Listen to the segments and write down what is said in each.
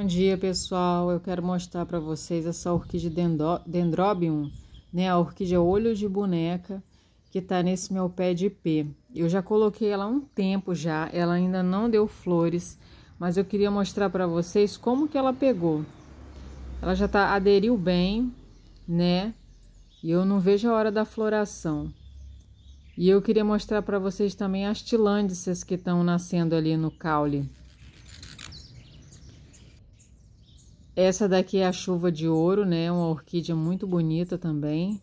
Bom dia, pessoal. Eu quero mostrar para vocês essa orquídea dendro, Dendrobium, né? A orquídea olho de boneca que tá nesse meu pé de pé. Eu já coloquei ela há um tempo já, ela ainda não deu flores, mas eu queria mostrar para vocês como que ela pegou. Ela já tá aderiu bem, né? E eu não vejo a hora da floração. E eu queria mostrar para vocês também as tilândices que estão nascendo ali no caule. Essa daqui é a chuva de ouro, né? Uma orquídea muito bonita também.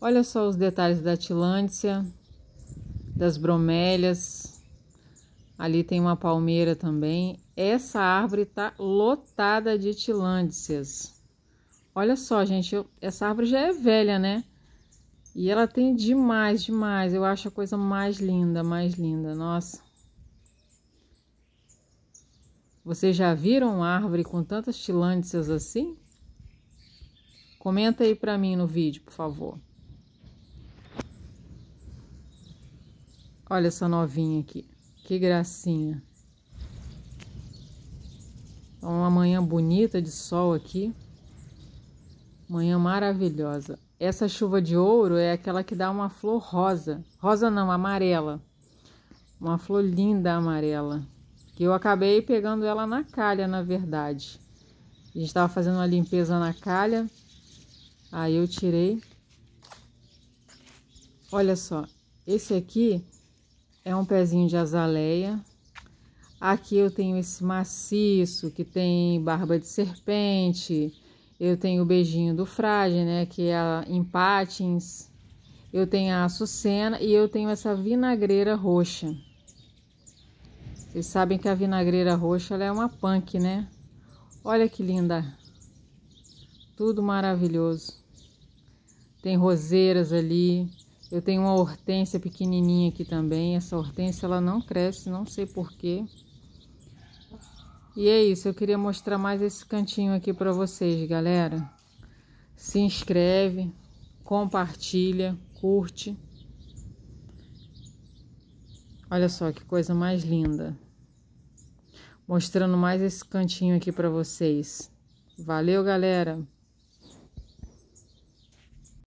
Olha só os detalhes da tilância, das bromélias. Ali tem uma palmeira também. Essa árvore tá lotada de tilândsias. Olha só, gente, eu, essa árvore já é velha, né? E ela tem demais, demais. Eu acho a coisa mais linda, mais linda. Nossa. Vocês já viram uma árvore com tantas tilândsias assim? Comenta aí para mim no vídeo, por favor. Olha essa novinha aqui. Que gracinha. É uma manhã bonita de sol aqui. Manhã maravilhosa. Essa chuva de ouro é aquela que dá uma flor rosa. Rosa não, amarela. Uma flor linda amarela que eu acabei pegando ela na calha, na verdade. A gente estava fazendo uma limpeza na calha, aí eu tirei. Olha só, esse aqui é um pezinho de azaleia. Aqui eu tenho esse maciço que tem barba de serpente. Eu tenho o beijinho do frade, né, que é a empatins. Eu tenho a açucena e eu tenho essa vinagreira roxa. Vocês sabem que a vinagreira roxa é uma punk, né? Olha que linda. Tudo maravilhoso. Tem roseiras ali. Eu tenho uma hortênsia pequenininha aqui também. Essa hortênsia ela não cresce, não sei porquê. E é isso, eu queria mostrar mais esse cantinho aqui para vocês, galera. Se inscreve, compartilha, curte. Olha só que coisa mais linda. Mostrando mais esse cantinho aqui para vocês. Valeu, galera!